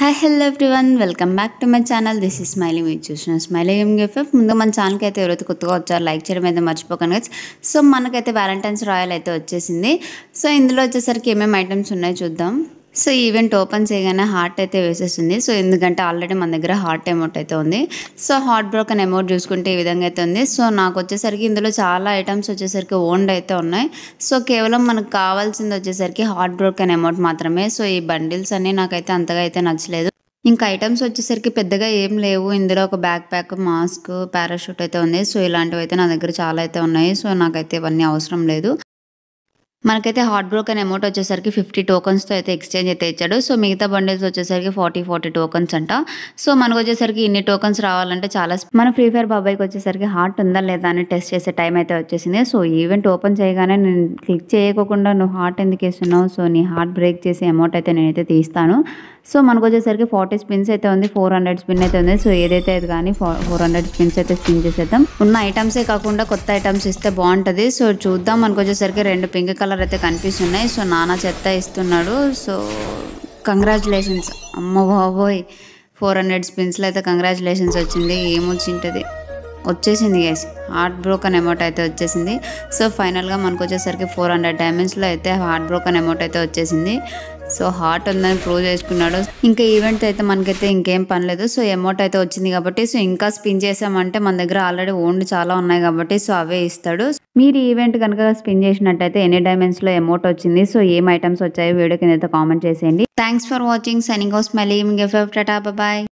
hi hello one welcome back to my channel this is smiling మీరు చూసిన smiling ఏం gift ముందు మన ఛానల్కి అయితే ఎవరైతే కొత్తగా వచ్చారో లైక్ చేయడం అయితే మర్చిపోకండి సో మనకైతే వ్యాలంటైన్స్ రాయల్ అయితే వచ్చేసింది సో ఇందులో వచ్చేసరికి ఏమేమి ఐటమ్స్ ఉన్నాయో చూద్దాం సో ఈవెంట్ ఓపెన్ చేయగానే హార్ట్ అయితే వేసేసింది సో ఎందుకంటే ఆల్రెడీ మన దగ్గర హార్ట్ అమౌంట్ అయితే ఉంది సో బ్రోక్ బ్రోకన్ అమౌంట్ చూసుకుంటే ఈ విధంగా అయితే ఉంది సో నాకు వచ్చేసరికి ఇందులో చాలా ఐటమ్స్ వచ్చేసరికి ఓన్డ్ అయితే ఉన్నాయి సో కేవలం మనకు కావాల్సింది వచ్చేసరికి బ్రోక్ బ్రోకన్ అమౌంట్ మాత్రమే సో ఈ బండిల్స్ అన్నీ నాకైతే అంతగా అయితే నచ్చలేదు ఇంకా ఐటమ్స్ వచ్చేసరికి పెద్దగా ఏం లేవు ఇందులో ఒక బ్యాక్ ప్యాక్ మాస్క్ పారాషూట్ అయితే ఉంది సో ఇలాంటివి అయితే నా దగ్గర చాలా అయితే ఉన్నాయి సో నాకైతే ఇవన్నీ అవసరం లేదు మనకైతే హార్ట్ అనే అమౌంట్ వచ్చేసరికి ఫిఫ్టీ టోకన్స్తో అయితే ఎక్స్చేంజ్ అయితే ఇచ్చాడు సో మిగతా బండిల్స్ వచ్చేసరికి ఫార్టీ ఫార్టీ టోకన్స్ అంట సో మనకు వచ్చేసరికి ఇన్ని టోకన్స్ రావాలంటే చాలా మన ఫ్రీ ఫైర్ బాబాయ్కి వచ్చేసరికి హార్ట్ ఉందా లేదా అని టెస్ట్ చేసే టైం అయితే వచ్చేసింది సో ఈవెంట్ ఓపెన్ చేయగానే నేను క్లిక్ చేయకుండా నువ్వు హార్ట్ ఎందుకు వేస్తున్నావు సో నీ హార్ట్ బ్రేక్ చేసే అమౌంట్ అయితే నేనైతే తీస్తాను సో మనకు వచ్చేసరికి ఫార్టీ స్పిన్స్ అయితే ఉంది ఫోర్ హండ్రెడ్ స్పిన్ అయితే ఉంది సో ఏదైతే అది కానీ ఫోర్ హండ్రెడ్ స్పిన్స్ అయితే స్పిన్ చేసేద్దాం ఉన్న ఐటమ్సే కాకుండా కొత్త ఐటమ్స్ ఇస్తే బాగుంటుంది సో చూద్దాం మనకు వచ్చేసరికి రెండు పింక్ కలర్ కలర్ అయితే కనిపిస్తున్నాయి సో నాన్న చెత్త ఇస్తున్నాడు సో కంగ్రాచులేషన్స్ అమ్మ బాబోయ్ ఫోర్ హండ్రెడ్ స్పిన్స్లో అయితే కంగ్రాచులేషన్స్ వచ్చింది ఏమొచ్చింటుంది వచ్చేసింది గైస్ హార్ట్ బ్రోకన్ అమౌంట్ అయితే వచ్చేసింది సో ఫైనల్గా మనకు వచ్చేసరికి ఫోర్ హండ్రెడ్ డైమండ్స్లో అయితే హార్ట్ బ్రోకన్ అమౌంట్ అయితే వచ్చేసింది సో హార్ట్ ఉందని ప్రూవ్ చేసుకున్నాడు ఇంకా ఈవెంట్ అయితే మనకైతే ఇంకేం పనిలేదు సో అమౌంట్ అయితే వచ్చింది కాబట్టి సో ఇంకా స్పిన్ చేసామంటే మన దగ్గర ఆల్రెడీ ఓన్లు చాలా ఉన్నాయి కాబట్టి సో అవే ఇస్తాడు మీరు ఈవెంట్ కనుక స్పిన్ చేసినట్టయితే ఎన్ని డైమండ్స్లో అమౌంట్ వచ్చింది సో ఏం ఐటమ్స్ వచ్చాయో వీడియో కింద కామెంట్ చేసేయండి thanks for watching signing house మళ్ళీ మీకు ఎఫ్ బాయ్